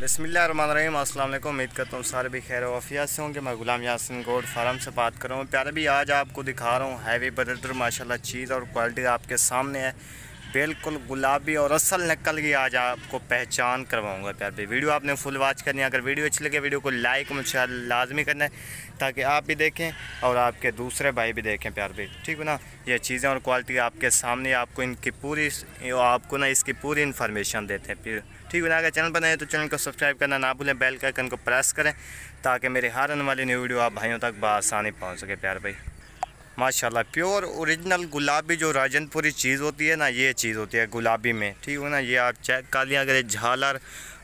बसमिल अस्सलाम वालेकुम उम्मीद करता हूँ सारे भी खैर वफिया से होंगे मैं गुलाम यासिन गोड फार्म से बात कर रहा हूँ प्यारे भी आज आपको दिखा रहा हूँ हैवी बदर माशाल्लाह चीज़ और क्वालिटी आपके सामने है बिल्कुल गुलाबी और असल नकल की आज आपको पहचान करवाऊंगा प्यार भाई वीडियो आपने फुल वॉच करनी है अगर वीडियो अच्छी लगे वीडियो को लाइक मुझे लाजमी करना है ताकि आप भी देखें और आपके दूसरे भाई भी देखें प्यार भाई ठीक है ना ये चीज़ें और क्वालिटी आपके सामने आपको इनकी पूरी आपको ना इसकी पूरी इन्फॉर्मेशन देते हैं फिर ठीक है ना अगर चैनल बनाए तो चैनल को सब्सक्राइब करना ना भूलें बेल का आइकन को प्रेस करें ताकि मेरे हर आने वाली न्यू वीडियो आप भाइयों तक बसानी पहुँच सके प्यार भाई माशाल्लाह प्योर ओरिजिनल गुलाबी जो राजनपुरी चीज़ होती है ना ये चीज़ होती है गुलाबी में ठीक है ना ये आप चेक कर लिया अगर झालर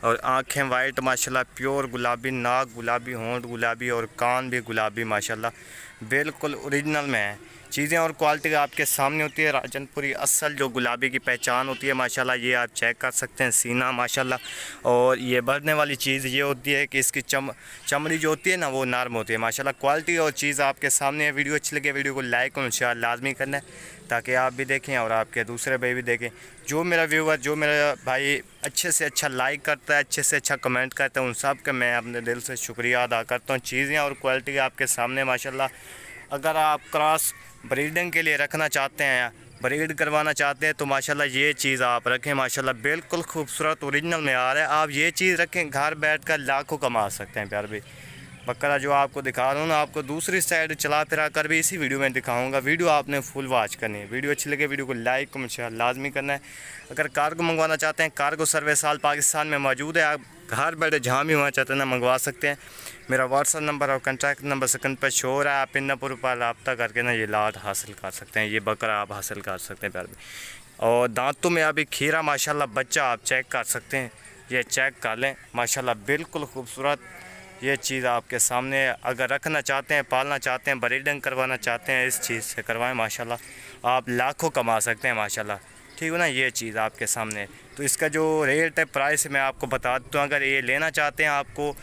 और आँखें वाइट माशाल्लाह प्योर गुलाबी नाक गुलाबी होंठ गुलाबी और कान भी गुलाबी माशाल्लाह बिल्कुल ओरिजिनल में है चीज़ें और क्वालिटी आपके सामने होती है राजनपुरी असल जो गुलाबी की पहचान होती है माशाल्लाह ये आप चेक कर सकते हैं सीना माशाल्लाह और ये बढ़ने वाली चीज़ ये होती है कि इसकी चम चमड़ी जो होती है ना वो नर्म होती है माशाल्लाह क्वालिटी और चीज़ आपके सामने है वीडियो अच्छी लगी वीडियो को लाइक और शेयर लाजमी करना है ताकि आप भी देखें और आपके दूसरे भाई भी देखें जो मेरा व्यूवर जो मेरा भाई अच्छे से अच्छा लाइक करता है अच्छे से अच्छा कमेंट करता है उन सब का मैं अपने दिल से शुक्रिया अदा करता हूँ चीज़ें और क्वालिटी आपके सामने माशाल्लाह अगर आप क्रॉस ब्रीडिंग के लिए रखना चाहते हैं ब्रीड करवाना चाहते हैं तो माशाल्लाह ये चीज़ आप रखें माशाल्लाह बिल्कुल खूबसूरत ओरिजिनल में आ रहा है आप ये चीज़ रखें घर बैठ कर लाखों कमा सकते हैं प्यार भी बकरा जो आपको दिखा रहा हूँ ना आपको दूसरी साइड चला फिरा कर भी इसी वीडियो में दिखाऊंगा वीडियो आपने फुल वॉच करनी है वीडियो अच्छी लगे वीडियो को लाइक कमेंट शेयर लाजमी करना है अगर कार्गो मंगवाना चाहते हैं कार्गो सर्वे साल पाकिस्तान में मौजूद है आप घर बैठे जहाँ भी होना चाहते हैं ना मंगवा सकते हैं मेरा व्हाट्सअप नंबर और कंटैक्ट नंबर सकन पर शो रहा है आप इन नंबर पर रबता करके ना ये लाट हासिल कर सकते हैं ये बकरा आप हासिल कर सकते हैं प्यार में और दांतों में अभी खीरा माशाल्लाह बच्चा आप चेक कर सकते हैं ये चेक कर लें माशाल्लाह बिल्कुल खूबसूरत ये चीज़ आपके सामने अगर रखना चाहते हैं पालना चाहते हैं ब्रीडिंग करवाना चाहते हैं इस चीज़ से करवाएं माशाल्लाह आप लाखों कमा सकते हैं माशाल्लाह ठीक है ना ये चीज़ आपके सामने तो इसका जो रेट है प्राइस मैं आपको बता देता हूँ अगर ये लेना चाहते हैं आपको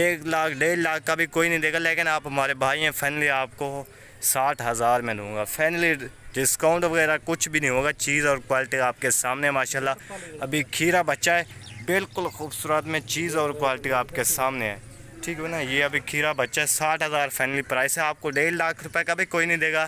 एक लाख डेढ़ लाख का भी कोई नहीं देगा लेकिन आप हमारे भाई हैं फाइनली आपको साठ हज़ार में दूँगा फाइनली डिस्काउंट वगैरह कुछ भी नहीं होगा चीज़ और क्वालिटी आपके सामने माशाल्लाह अभी खीरा बच्चा है बिल्कुल खूबसूरत में चीज़ और क्वालिटी आपके सामने है ठीक है ना ये अभी खीरा बच्चा साठ हज़ार फाइनली प्राइस है आपको डेढ़ लाख रुपए का भी कोई नहीं देगा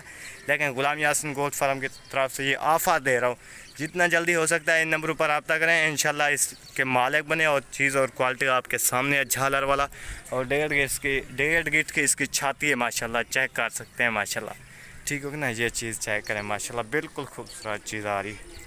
लेकिन गुलाम यासिन गोल्ड फार्म की तरफ से ये आफा दे रहा हूँ जितना जल्दी हो सकता है इन नंबरों पर रबता करें इन इसके मालिक बने और चीज़ और क्वालिटी आपके सामने अच्छा झालर वाला और डेढ़ गिट्स की डेढ़ गिट की इसकी छाती है माशाला चेक कर सकते हैं माशाला ठीक हो ना ये चीज़ चेक करें माशाला बिल्कुल खूबसूरत चीज़ आ रही है